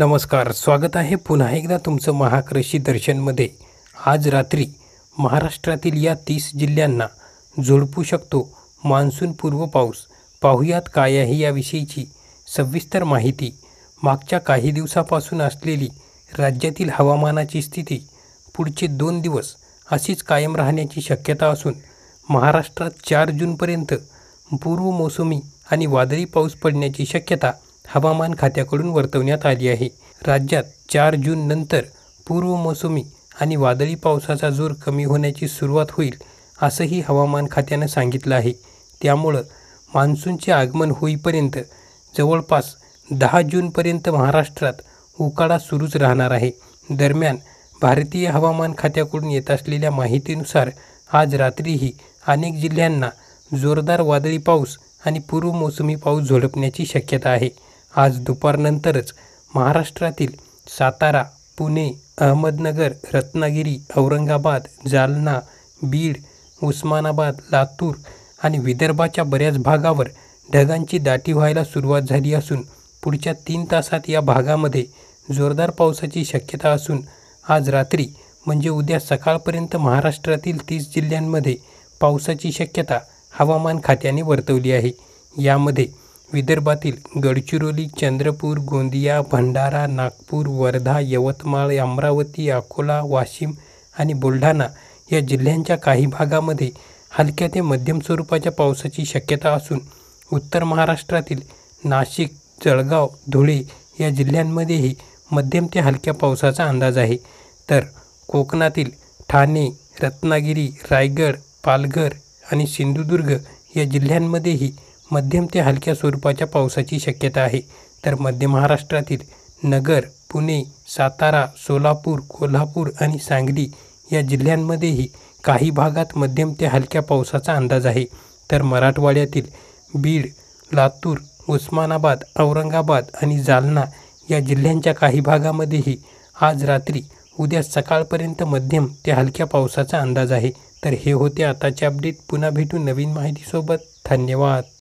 नमस्कार स्वागत आहे पुन्हा एकदा तुमचं महाकृषी दर्शनमध्ये आज रात्री महाराष्ट्रातील या तीस जिल्ह्यांना झोडपू शकतो मान्सून पूर्व पाऊस पाहुयात काय आहे याविषयीची सविस्तर माहिती मागच्या काही दिवसापासून असलेली राज्यातील हवामानाची स्थिती पुढचे दोन दिवस अशीच कायम राहण्याची शक्यता असून महाराष्ट्रात चार जूनपर्यंत पूर्व मोसमी आणि वादळी पाऊस पडण्याची शक्यता हवामान खात्याकडून वर्तवण्यात आली आहे राज्यात चार जून नंतर पूर्व मोसमी आणि वादळी पावसाचा जोर कमी होण्याची सुरुवात होईल असंही हवामान खात्यानं सांगितलं आहे त्यामुळं मान्सूनचे आगमन होईपर्यंत जवळपास दहा जूनपर्यंत महाराष्ट्रात उकाडा सुरूच राहणार आहे दरम्यान भारतीय हवामान खात्याकडून येत असलेल्या माहितीनुसार आज रात्रीही अनेक जिल्ह्यांना जोरदार वादळी पाऊस आणि पूर्व मोसमी पाऊस झोडपण्याची शक्यता आहे आज दुपारनंतरच महाराष्ट्रातील सातारा पुणे अहमदनगर रत्नागिरी औरंगाबाद जालना बीड उस्मानाबाद लातूर आणि विदर्भाच्या बऱ्याच भागावर ढगांची दाटी व्हायला सुरुवात झाली असून पुढच्या तीन तासात या भागामध्ये जोरदार पावसाची शक्यता असून आज रात्री म्हणजे उद्या सकाळपर्यंत महाराष्ट्रातील तीस जिल्ह्यांमध्ये पावसाची शक्यता हवामान खात्याने वर्तवली आहे यामध्ये विदर्भातील गडचिरोली चंद्रपूर गोंदिया भंडारा नागपूर वर्धा यवतमाळ अमरावती अकोला वाशिम आणि बुलढाणा या जिल्ह्यांच्या काही भागामध्ये हलक्या ते मध्यम स्वरूपाच्या पावसाची शक्यता असून उत्तर महाराष्ट्रातील नाशिक जळगाव धुळे या जिल्ह्यांमध्येही मध्यम ते हलक्या पावसाचा अंदाज आहे तर कोकणातील ठाणे रत्नागिरी रायगड पालघर आणि सिंधुदुर्ग या जिल्ह्यांमध्येही मध्यम ते हलक्या स्वरूपाच्या पावसाची शक्यता आहे तर मध्य महाराष्ट्रातील नगर पुणे सातारा सोलापूर कोल्हापूर आणि सांगली या जिल्ह्यांमध्येही काही भागात मध्यम ते हलक्या पावसाचा अंदाज आहे तर मराठवाड्यातील बीड लातूर उस्मानाबाद औरंगाबाद आणि जालना या जिल्ह्यांच्या काही भागामध्येही आज रात्री उद्या सकाळपर्यंत मध्यम ते हलक्या पावसाचा अंदाज आहे तर हे होते आताचे अपडेट पुन्हा भेटू नवीन माहितीसोबत धन्यवाद